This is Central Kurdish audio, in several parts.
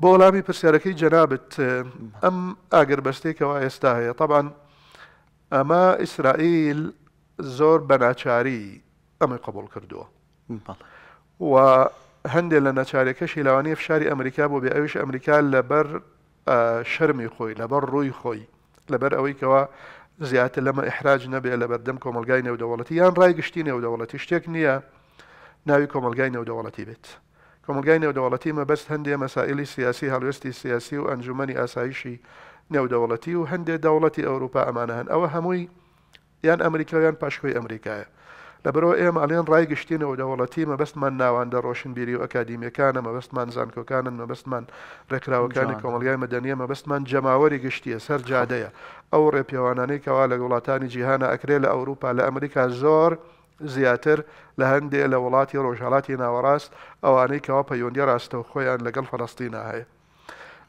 بولامي برسيركي جنابت أم اه، أجر بستيك وأيستاهي طبعا أما إسرائيل زور بناتشاري أمي قبول كردوا وهندي لنا تشاري كشي لواني في شاري أمريكا بو بأيوش أمريكا لبر شرمي خوي لبر روي خوي لبر أوي كوا زيادة لما إحراج نبي إلى بردمكم كومالغاينة ودولتي يان يعني رايق شتيني ودولتي شتيك نيا ناوي كومالغاينة ودولتي بيت کۆمەلگای نێودەوڵەتی مەبەست هەندێک مەسائلی سیاسی هەلوێستی سیاسی و ئەنجومی ئاسایشی نێودەوڵەتی و هەندێک دەوڵەتی ئەوروپا ئەمانە هەن ئەوە هەمووی یان ئەمریکایان پاشخۆی ئەمریکایە لەبەرەوە ئێمە ئەلێن ڕای گشتینەوە دەوڵەتی مەبەستمان ناواندا ڕۆشنبیری و ئەکادیمیەکانە مەبەستمان زانکۆکانن مەبەستمان ڕێکراوەکانی کۆمەلگای مەدەنیە مەبەستمان جەماوەری گشتیە سەر جادەیە ئەو ڕێپیاوانانەی کەوا لە وڵاتانی جیهانە ئەکرێ لە ئەوروپا لە ئەمریکا زۆر زیاتر لە هەندێک لە وڵاتی ڕۆژهڵاتی ناوەڕاست ئەوانەی کەوا پەیوەندی ڕاستەوە خۆیان لەگەڵ فەرستینا هەیە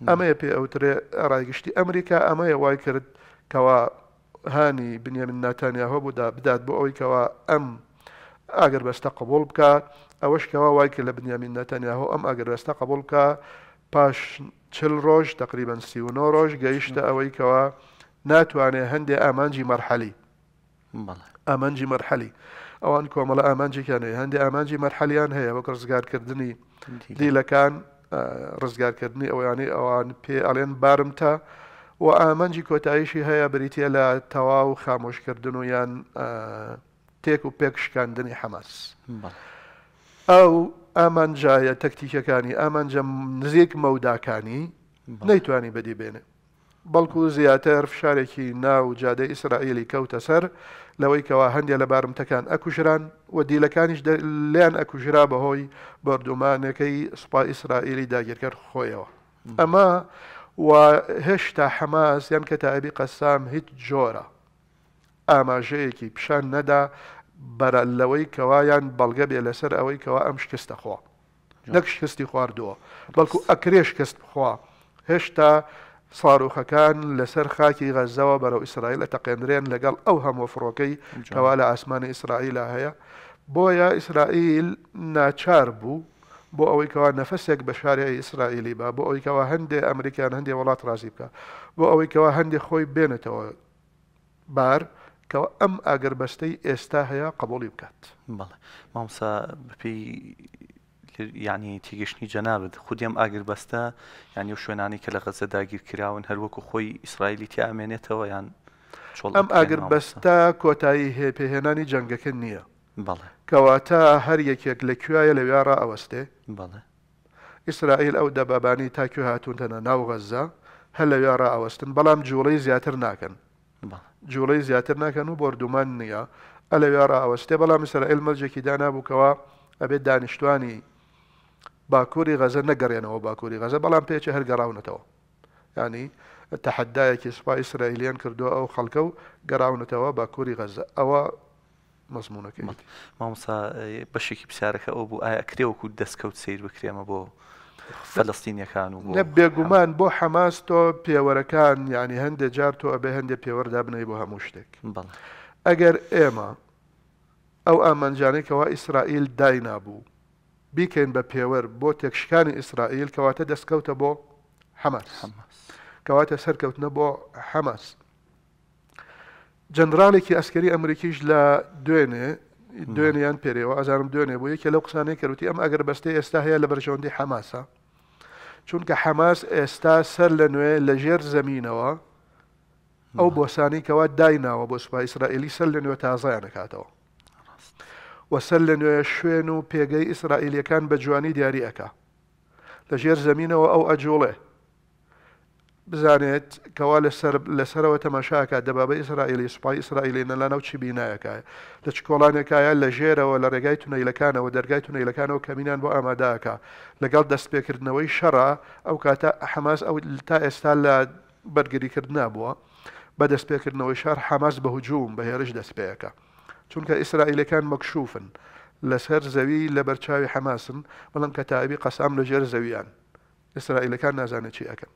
ئەمەیە پێ ئەوترێ ڕایگشتی ئەمریکا ئەمەیە وای کرد کەوا هاانی بنیامین ناتانیاهۆ بوودا بدات بۆ ئەوەی کەوا ئەم ئاگەر بەستە قبول بکات ئەوەشکەوا وای کرد لە بنیامین نەتانیاهۆ ئەم ئەگەر بەستە قبول بکە پاش چل ڕۆژ تقریبان سیونۆ ڕۆژ گەیشتە ئەوەی کەوا ناتوانێت هەندێک ئامانجی مەرحەلی ئامانجی مەرحەلی ئەوان کۆمەڵە ئامانجێکیان هەیە هەندی ئامانجی مەرحەلیان هەیە وەک ڕزگارکردنی دیلەکان ڕزگارکردنی ئەویانەی ئەوان پێ ئەڵێن بارم تا و ئامەنجی کۆتاییشی هەیە بریتە لە تەواو خامۆشکردن و یان تێک و پێک شکاندنی حەمەس ئەو ئامانجایە تەکتیکەکانی ئامانجە نزیک مەوداکانی نەیتوانی بەدی بێنێ بەڵکو زیاتر فشارێکی ناو جادە ئیسرائیلی کەوتە سەر لەوەی کەوا هەندێک لە بارمتەکان ئەکوژران و دیلەکانیش لیان ئەکوژرا بەهۆی بردومانەکەی سوپا ئیسرائیلی داگیرکرد خۆیەوە ئەمە و هێشتا حەماس یان کە تابی قەسام هیچ جۆرە ئاماژەیەکی پیشان نەدا بەرە لەوەی کەوایان بەڵگە بێ لەسەر ئەوەی کەوا ئەم شکستە خۆ نەک شکستی خواردووە بەڵکو ئەکرێ شکست بخوا هێشتا صاروخ كان لسر خاكي غزة وبرو إسرائيل تقندرين لقال أوهم وفروكي كوالا أسمان إسرائيل هيا بويا إسرائيل ناچار بو بو أوي كوا نفسك بشارع إسرائيلي با بو أوي كوا هندي أمريكان هندي ولات رازيبكا بو أوي كوا هندي خوي بينتو بار كوا أم أقربستي إستاهيا قبولي بكات بلا مامسا بي کرد ینی تێگەشتنی جەنابێت خودیم ئاگر بەستە یانی و شوێنانی کە لە غەزە داگیر کراون هەروەکو خۆی ئیسرائیلی تیامێنێتەوە یان ئەم ئاگر بەستە کۆتایی پێهێنانی جەنگەکە نییە کەواتە هەر یەکێک لە کوایە لەویارە ئەوەستێ ئیسرائیل ئەو دەبابانی تاکو هاتوونتەنە ناو غەزە هەر لەویارە ئەوەستن بەڵام جوڵەی زیاتر ناکەن جوڵەی زیاتر ناکەن و بردومان نییە ئە لەویارە ئەوەستێ بەڵام ئیسرائیل مەرجێکی دانابووکەوە ئەبێت دانیشتانی باكوري غزه نقرينا يعني باكوري غزه بلان بيش هر قراونتو يعني تحدايك سبا اسرائيليان كردو او خلقو قراونتو باكوري غزه او مضمونك ما مصا بشي كي بسارك او بو اي آه، اكريو كو دسكو تسير بكري ما بو فلسطين كانوا نبي جمان بو حماس تو بيور كان يعني هند جارتو ابي هند بيور دابني بو هموشتك بل اجر ايما او امن جانيك واسرائيل داينابو بیکەین بە پێوەەر بۆ تێکشکانی ئیسرائیل کەواتە دەستکەوتە بۆ حەمەس کەواتە سەرکەوتنە بۆ حەمەس. جەنرالێکی ئەسکەری ئەمریکیش لە دوێنێ دوێنیان پێرەوە ئازارم دوێنێ بۆ یەکێ لەو قسانەی کەوتی ئەم ئەگەر بەستی ئێستا هەیە لە بەرژەوەندی حەماسە چونکە حەماس ئێستا سەر لە نوێ لە ژێر زمینینەوە ئەو بۆسانی کەوا دایناوە بۆ سوپای ئیسرائیلی سەر لە نوێ تازایان نکاتەوە وەسەر لە نوێ شوێن و پێگەی ئیسرائیلەکان بە جوانی دیاری ئەکا لە ژێر زمینەوە ئەو ئەجوڵێ بزانێت کەوا لەسەرەوە تەماشاکە دەبابە ئیسرائیلی سوپای ئیسرائیلی نەلانەو چی بینایەکە لە چ کۆڵانێکایە لە ژێرەوە لە ڕێگای تونەیلەکانەوە دەرگای تونەیلەکانەوە کەمینان بۆ ئاماداکە لەگەڵ دەستپێکردنەوەی شەڕە ئەو کاتە حەماس ئەو تا ئێستا لە بەرگریکرد نبووە بە دەستپێکردنەوەی شار حەماس بە هجووم بە هێرش دەستپێکەکە چونکە إسرائيل كان مكشوفا زەوی لە بەرچاوی حەماسن بەڵام کە تایبی قەسام لەژێر إسرائيل كان نازانە چی ئەەکەن